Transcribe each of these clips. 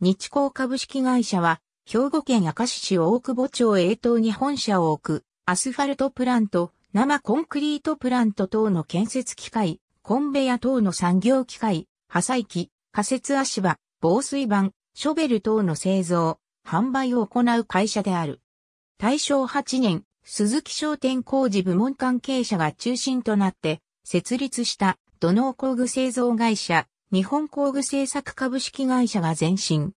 日光株式会社は、兵庫県明石市大久保町永東に本社を置く、アスファルトプラント、生コンクリートプラント等の建設機械、コンベヤ等の産業機械、破砕機、仮設足場、防水板、ショベル等の製造、販売を行う会社である。大正8年、鈴木商店工事部門関係者が中心となって、設立した土農工具製造会社、日本工具製作株式会社が前身。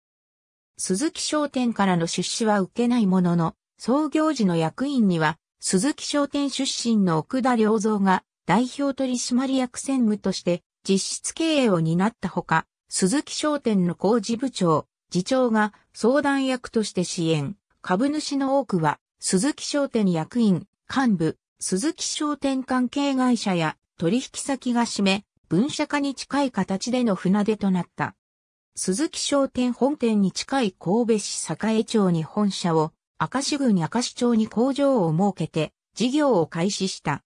鈴木商店からの出資は受けないものの、創業時の役員には、鈴木商店出身の奥田良造が代表取締役専務として実質経営を担ったほか、鈴木商店の工事部長、次長が相談役として支援、株主の多くは鈴木商店役員、幹部、鈴木商店関係会社や取引先が占め、分社化に近い形での船出となった。鈴木商店本店に近い神戸市栄町に本社を、明石郡明石町に工場を設けて、事業を開始した。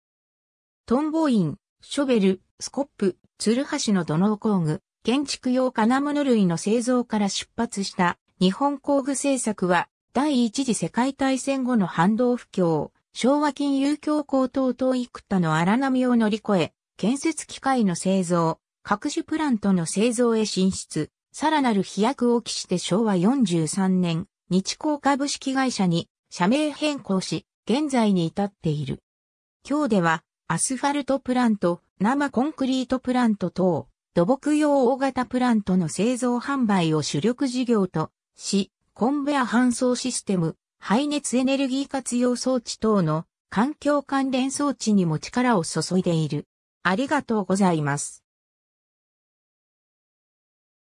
トンボイン、ショベル、スコップ、ツルハシの土の工具、建築用金物類の製造から出発した日本工具製作は第一次世界大戦後の反動不況、昭和金融恐慌等々幾多の荒波を乗り越え、建設機械の製造、各種プラントの製造へ進出、さらなる飛躍を期して昭和43年、日光株式会社に社名変更し、現在に至っている。今日では、アスファルトプラント、生コンクリートプラント等、土木用大型プラントの製造販売を主力事業とし、コンベア搬送システム、排熱エネルギー活用装置等の環境関連装置にも力を注いでいる。ありがとうございます。